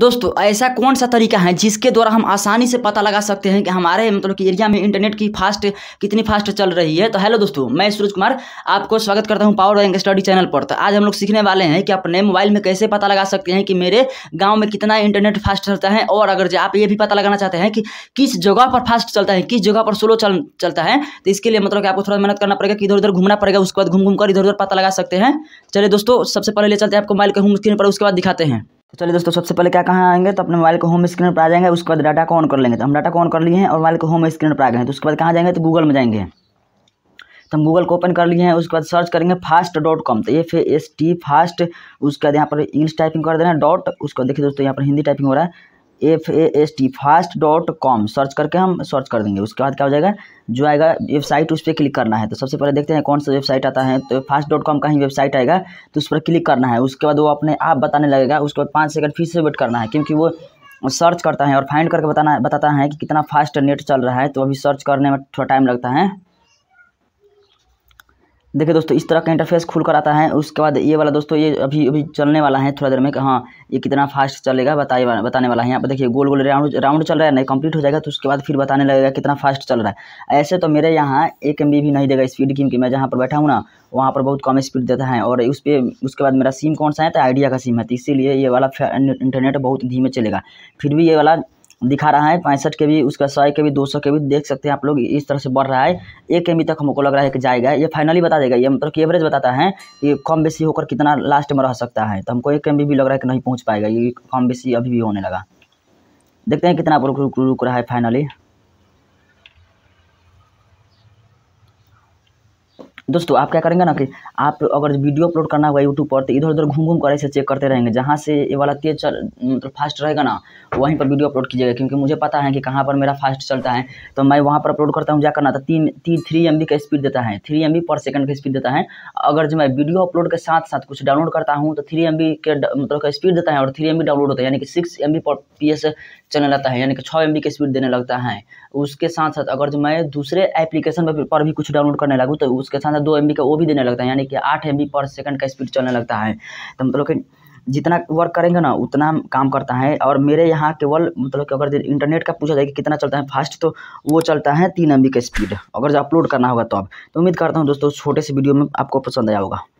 दोस्तों ऐसा कौन सा तरीका है जिसके द्वारा हम आसानी से पता लगा सकते हैं कि हमारे मतलब कि एरिया में इंटरनेट की फास्ट कितनी फास्ट चल रही है तो हेलो दोस्तों मैं सूरज कुमार आपको स्वागत करता हूं पावर बैंक स्टडी चैनल पर तो आज हम लोग सीखने वाले हैं कि अपने मोबाइल में कैसे पता लगा सकते हैं कि मेरे गाँव में कितना इंटरनेट फास्ट चलता है और अगर आप ये भी पता लगाना चाहते हैं कि किस जगह पर फास्ट चलता है किस जगह पर स्लो चल चलता है तो इसके लिए मतलब कि आपको थोड़ा मेहनत करना पड़ेगा कि इधर उधर घूमना पड़ेगा उसके बाद घूम घूम कर इधर उधर पता लगा सकते हैं चलिए दोस्तों सबसे पहले चलते हैं आपको मोबाइल के होम स्क्रीन पर उसके बाद दिखाते हैं तो चलिए दोस्तों सबसे पहले क्या कहाँ आएंगे तो अपने मोबाइल को होम स्क्रीन पर आ जाएंगे उसके बाद डाटा को ऑन कर लेंगे तो हम डाटा को ऑन कर लिए हैं और मोबाइल को होम स्क्रीन पर आ गए हैं तो उसके बाद कहाँ जाएंगे तो गूगल में जाएंगे तो हम गूगल को ओपन कर लिए हैं उसके बाद सर्च करेंगे फास्ट डॉट कॉम तो एफ एस टी फास्ट उसके बाद यहाँ पर इंग्लिश टाइपिंग कर देना डॉट उसको देखिए दोस्तों यहाँ पर हिंदी टाइपिंग हो रहा है F A S T fast dot com search करके हम सर्च कर देंगे उसके बाद क्या हो जाएगा जो आएगा वेबसाइट उस पर क्लिक करना है तो सबसे पहले देखते हैं कौन सा वेबसाइट आता है तो फास्ट डॉट कॉम का ही वेबसाइट आएगा तो उस पर क्लिक करना है उसके बाद वो अपने आप बताने लगेगा उसके बाद पाँच सेकंड फिर से वेट करना है क्योंकि वो सर्च करता है और फाइंड करके बताना बताता है कि कितना फास्ट नेट चल रहा है तो अभी सर्च करने में थोड़ा टाइम लगता है देखिए दोस्तों इस तरह का इंटरफेस खुल कर आता है उसके बाद ये वाला दोस्तों ये अभी अभी चलने वाला है थोड़ा देर में कि हाँ ये कितना फास्ट चलेगा बताइए बताने वाला है यहाँ पर देखिए गोल गोल राउंड राउंड चल रहा है नहीं कंप्लीट हो जाएगा तो उसके बाद फिर बताने लगेगा कितना फास्ट चल रहा है ऐसे तो मेरे यहाँ एक एम भी नहीं देगा स्पीड क्योंकि मैं जहाँ पर बैठा हूँ ना वहाँ पर बहुत कम स्पीड देता है और उस पर उसके बाद मेरा सिम कौन सा है तो आइडिया का सिम है तो इसीलिए ये वाला इंटरनेट बहुत धीमे चलेगा फिर भी ये वाला दिखा रहा है पैंसठ के भी उसका सौ के भी दो सौ के भी देख सकते हैं आप लोग इस तरह से बढ़ रहा है एक एम तक हमको लग रहा है कि जाएगा ये फाइनली बता देगा ये मतलब कि एवरेज बताता है कि कम बेसी होकर कितना लास्ट में रह सकता है तो हमको एक एम भी लग रहा है कि नहीं पहुँच पाएगा ये कम बेसी अभी भी होने लगा देखते हैं कितना रुक रुक रहा है फाइनली दोस्तों आप क्या करेंगे ना कि आप अगर वीडियो अपलोड करना होगा यूट्यूब पर तो इधर उधर घूम घूम कर ऐसे चेक करते रहेंगे जहाँ से ये वाला तेज चल मतलब फास्ट रहेगा ना वहीं पर वीडियो अपलोड कीजिएगा क्योंकि मुझे पता है कि कहाँ पर मेरा फास्ट चलता है तो मैं वहाँ पर अपलोड करता हूँ जाकर ना तो तीन तीन थ्री एम का स्पीड देता है थ्री एम पर सेकंड का स्पीड देता है अगर जब मैं वीडियो अपलोड के साथ साथ कुछ डाउनलोड करता हूँ तो थ्री एम के मतलब का स्पीड देता है और थ्री एम डाउनलोड होता है यानी कि सिक्स एम पर पी चलने लगता है यानी कि छः एम की स्पीड देने लगता है उसके साथ साथ अगर जो मैं दूसरे एप्लीकेशन पर भी कुछ डाउनलोड करने लगूँ तो उसके साथ दो एम का वो भी देने लगता है यानी कि आठ एम पर सेकंड का स्पीड चलने लगता है तो मतलब कि जितना वर्क करेंगे ना उतना काम करता है और मेरे यहाँ केवल मतलब कि अगर इंटरनेट का पूछा जाए कि कितना चलता है फास्ट तो वो चलता है तीन एम का स्पीड अगर अपलोड करना होगा तो अब तो उम्मीद करता हूँ दोस्तों छोटे से वीडियो में आपको पसंद आया होगा